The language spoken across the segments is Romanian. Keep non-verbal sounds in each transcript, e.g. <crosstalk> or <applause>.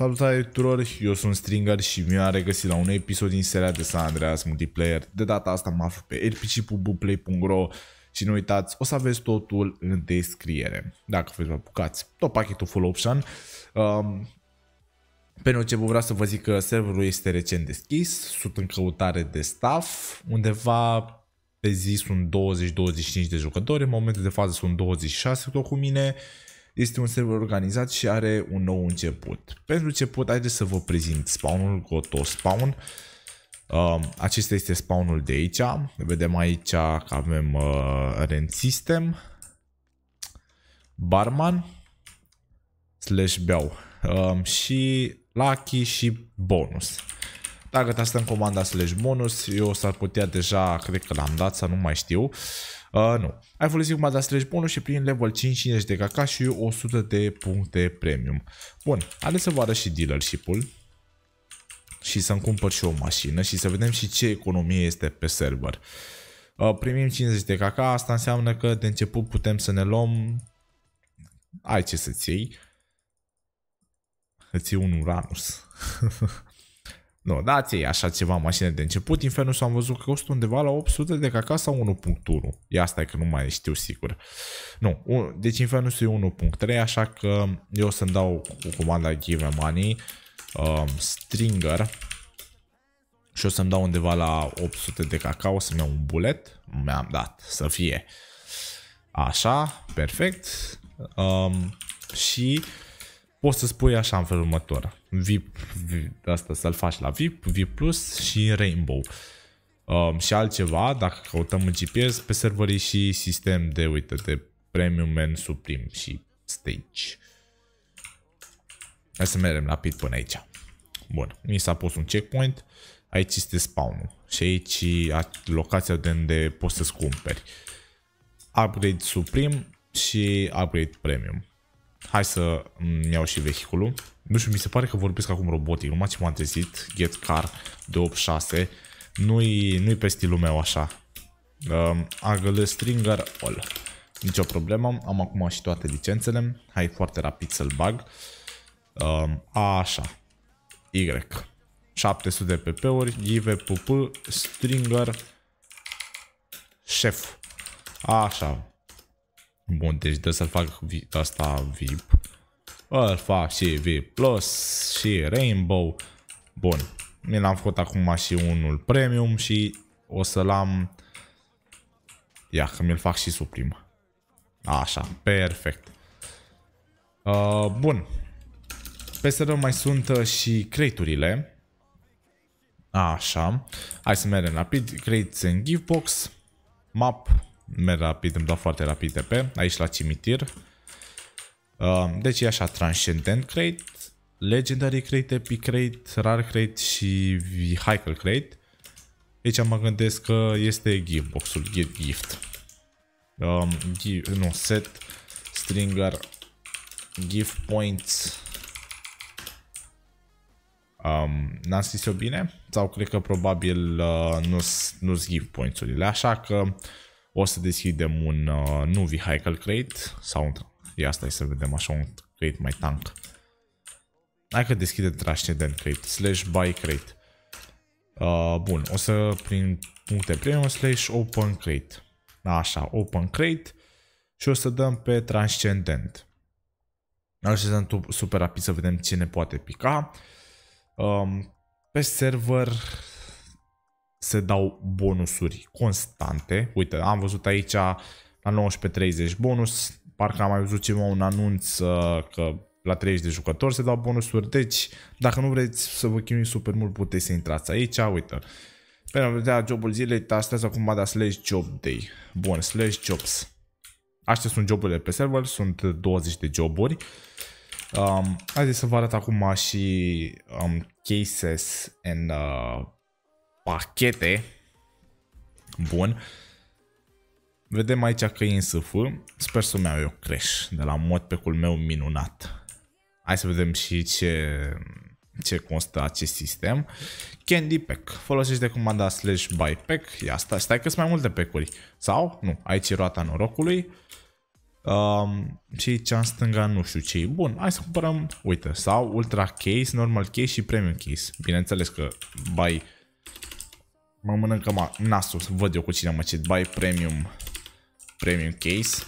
Salutare tuturor, eu sunt Stringer și mi-a regăsit la un episod din seria de San Andreas Multiplayer. De data asta mă aflu pe lpc.bubuplay.ro și nu uitați, o să aveți totul în descriere. Dacă vreți vă apucați tot pachetul full option. Um, pentru ce vă vreau să vă zic că serverul este recent deschis, sunt în căutare de staff, undeva pe zi sunt 20-25 de jucători, în momentul de fază sunt 26 tot cu mine este un server organizat și are un nou început. Pentru început, haideți să vă prezint spawnul Goto Spawn. Um, acesta este spawnul de aici. Vedem aici că avem uh, rent system, barman, slash beau um, și lucky și bonus. Dacă tastăm comanda slash bonus, eu s-ar putea deja, cred că l-am dat, să nu mai știu. Uh, nu. Ai folosit comanda slash bonus și prin level 5 50 de caca și 100 de puncte premium. Bun, haideți să vă arăt și dealership-ul și să-mi cumpăr și o mașină și să vedem și ce economie este pe server. Uh, primim 50 de caca, asta înseamnă că de început putem să ne luăm... Ai ce să-ți iei. Îți iei un Uranus. <laughs> Nu, dați așa ceva mașină de început. Infernus am văzut că costă undeva la 800 de caca sau 1.1. E asta că nu mai știu sigur. Nu, deci Infernus e 1.3, așa că eu o să-mi dau cu comanda Give Money um, Stringer și o să-mi dau undeva la 800 de cacao, o să-mi iau un bulet, mi-am dat, să fie. Așa, perfect. Um, și poți să spui așa în felul următor. VIP, VIP asta să-l faci la VIP, VIP Plus și Rainbow. Um, și altceva, dacă căutăm în GPS, pe server și sistem de, uite, de Premium Man Supreme și Stage. Hai să mergem rapid până aici. Bun, mi s-a pus un checkpoint. Aici este spawn-ul și aici locația de unde poți să-ți cumperi. Upgrade Supreme și Upgrade Premium. Hai să mm, iau și vehiculul. Nu știu, mi se pare că vorbesc acum robotic. Numai ce m-am trezit, Get Car 286. Nu-i nu pe stilul meu așa. Um, Agile Stringer All. Nicio problemă, am acum și toate licențele. Hai foarte rapid să-l bag. Um, așa. Y. 700 PP-uri, pupul Stringer, Chef. Așa, Bun, deci de să-l fac asta VIP. Îl fac și VIP Plus și Rainbow. Bun, mi l-am făcut acum și unul Premium și o să-l am... Ia, că mi-l fac și suprim. Așa, perfect. Uh, bun. PSR mai sunt uh, și creiturile. Așa. Hai să mergem rapid. Creates în Givebox. Map merg rapid, îmi dau foarte rapid pe aici la cimitir. Uh, deci e așa, Transcendent Crate, Legendary Crate, Epic Crate, Rare Crate și Vehicle Crate. Aici mă gândesc că este gift boxul, Gift gift. Um, give, nu, set stringer gift points. Um, N-am scris eu bine? Sau cred că probabil uh, nu-s nu gift points-urile, așa că o să deschidem un uh, nu vehicle crate sau un... Ia stai să vedem așa un crate mai tank. Hai că deschidem transcendent crate slash buy crate. Uh, bun, o să prin puncte premium slash open crate. Așa, open crate și o să dăm pe transcendent. Așezăm super rapid să vedem ce ne poate pica. Um, pe server se dau bonusuri constante. Uite, am văzut aici la 19.30 bonus, parcă am mai văzut ceva un anunț uh, că la 30 de jucători se dau bonusuri, deci dacă nu vreți să vă chinui super mult puteți să intrați aici, uite. Pentru a vedea jobul zilei, tastează acum da slash job day. Bun, slash jobs. Astea sunt joburile pe server, sunt 20 de joburi. Um, haideți să vă arăt acum și um, cases and uh, pachete. Bun. Vedem aici că e în SF. Sper să-mi iau eu crash de la mod pe cul meu minunat. Hai să vedem și ce, ce constă acest sistem. Candy Pack. Folosește comanda slash buy pack. Ia asta. stai că sunt mai multe pack-uri. Sau? Nu. Aici e roata norocului. Um, și aici în stânga nu știu ce e. Bun, hai să cumpărăm, uite, sau Ultra Case, Normal Case și Premium Case. Bineînțeles că buy Mă mănâncă ma nasul, să văd eu cu cine mă cit. Buy premium, premium case.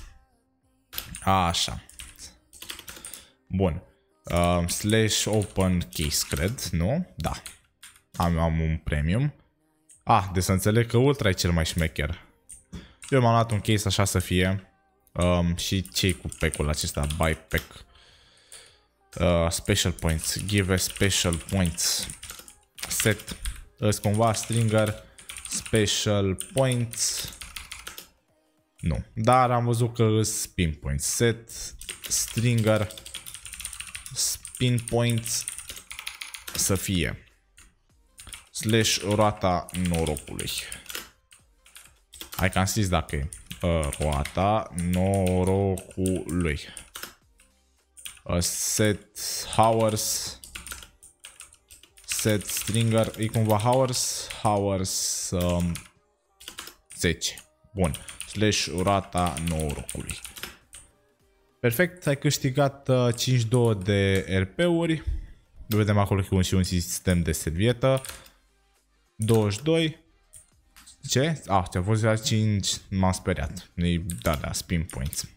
Așa. Bun. Uh, slash open case, cred, nu? Da. Am, am un premium. Ah, de să înțeleg că Ultra e cel mai șmecher. Eu m-am luat un case așa să fie. Um, și ce cu pack-ul acesta? Buy pack. Uh, special points. Give a special points. Set. Îs cumva stringer special points. Nu. Dar am văzut că spin points. Set stringer spin points să fie. Slash roata norocului. Hai că am zis dacă e. Ă, roata norocului. Ă, set hours set stringer, e cumva hours, hours um, 10. Bun. Slash urata norocului. Perfect, ai câștigat uh, 5-2 de RP-uri. Vedem acolo că e și un sistem de servietă. 22. Ce? Ah, ce a fost la 5, m-am speriat. Da, da, spin points.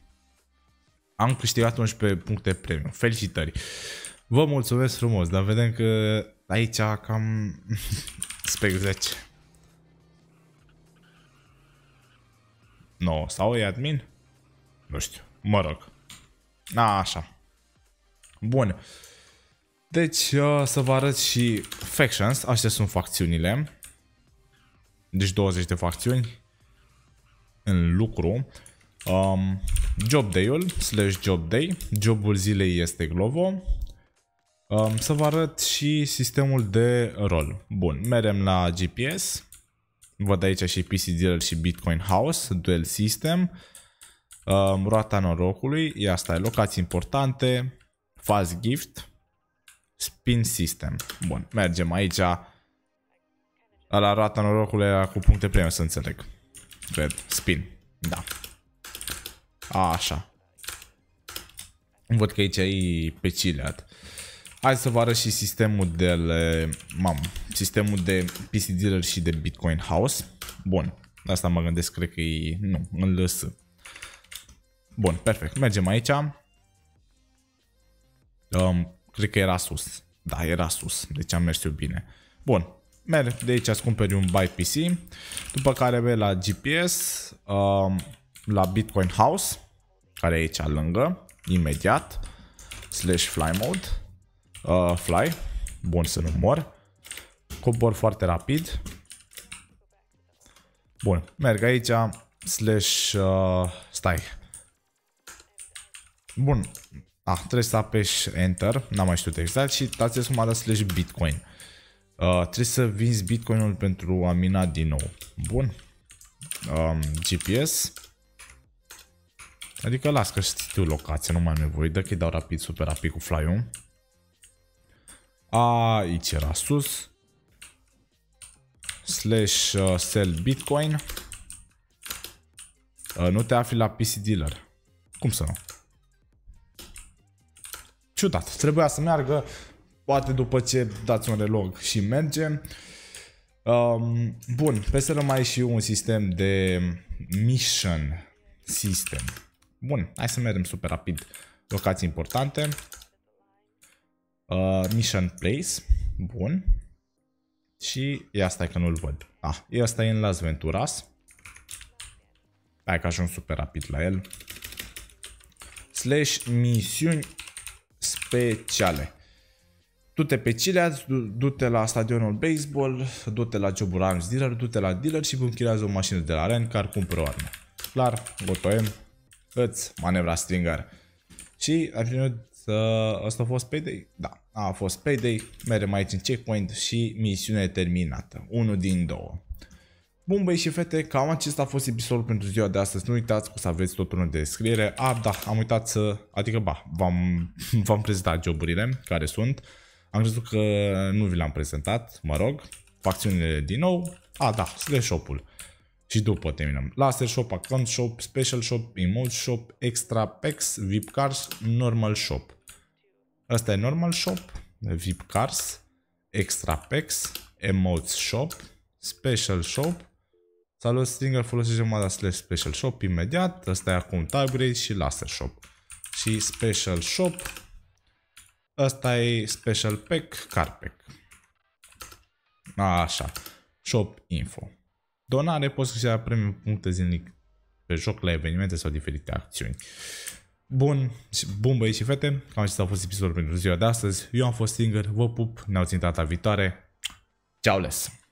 Am câștigat 11 puncte premium. Felicitări! Vă mulțumesc frumos, dar vedem că Aici cam <laughs> spec 10. 9 sau e admin? Nu știu, mă rog. A, așa. Bun. Deci uh, să vă arăt și factions, astea sunt facțiunile. Deci 20 de facțiuni în lucru. Um, job day-ul slash job day. Jobul zilei este Glovo. Um, să vă arăt și sistemul de rol. Bun, mergem la GPS. Văd aici și PC Dealer și Bitcoin House, Duel System, um, roata norocului, ia asta e, locații importante, Fast Gift, Spin System. Bun, mergem aici la roata norocului era cu puncte premium, să înțeleg. Cred, spin, da. A, așa. Văd că aici e pe cileat. Hai să vă arăt și sistemul de le, mam, sistemul de PC Dealer și de Bitcoin House. Bun, asta mă gândesc, cred că e... Nu, îl lăs. Bun, perfect. Mergem aici. Um, cred că era sus. Da, era sus. Deci am mers eu bine. Bun. Merg de aici, îți cumperi un buy PC. După care vei la GPS, um, la Bitcoin House, care e aici lângă, imediat, slash fly mode. Uh, fly. Bun să nu mor. Cobor foarte rapid. Bun, merg aici. Slash... Uh, stai. Bun. Ah, trebuie să apeși Enter. N-am mai știut exact. Și tați suma de slash Bitcoin. Uh, trebuie să vinzi Bitcoinul pentru a mina din nou. Bun. Um, GPS. Adică las că știu locația, nu mai am nevoie. Dacă îi dau rapid, super rapid cu fly -ul. Aici era sus. Slash uh, sell bitcoin. Uh, nu te afli la PC dealer. Cum să nu? Ciudat. Trebuia să meargă. Poate după ce dați un relog și merge. Um, bun, să mai și un sistem de mission system. Bun, hai să mergem super rapid. Locații importante. Uh, mission Place. Bun. Și ia stai că nu-l văd. Ah, ăsta e în Las Venturas. Hai că ajung super rapid la el. Slash misiuni speciale. Du-te pe Chilea, du-te la stadionul baseball, du-te la jobul arms dealer, du-te la dealer și închirează o mașină de la rent care cumpără o armă. Clar, gotoem, îți manevra stringer. Și ai primit să... Asta a fost payday? Da, a fost payday. Merem aici în checkpoint și misiune terminată. Unul din două. Bun băi și fete, cam acesta a fost episodul pentru ziua de astăzi. Nu uitați că o să aveți totul în descriere. Ah, da, am uitat să... Adică, ba, <laughs> v-am prezentat joburile care sunt. Am crezut că nu vi le-am prezentat, mă rog. Facțiunile din nou. Ah, da, slash shop-ul. Și după terminăm. Laser Shop, Account Shop, Special Shop, Emote Shop, Extra Packs, VIP Cars, Normal Shop. Asta e Normal Shop, VIP Cars, Extra Packs, emote Shop, Special Shop. Salut stringer folosește jumătate slash Special Shop imediat. Asta e acum Tybrade și Laser Shop. Și Special Shop. Asta e Special Pack, Car Pack. Așa. Shop Info donare poți câștiga premiul puncte zilnic pe joc la evenimente sau diferite acțiuni. Bun, bun băieți și fete, cam acesta a fost episodul pentru ziua de astăzi. Eu am fost Singer, vă pup, ne ținut data viitoare. Ceau les!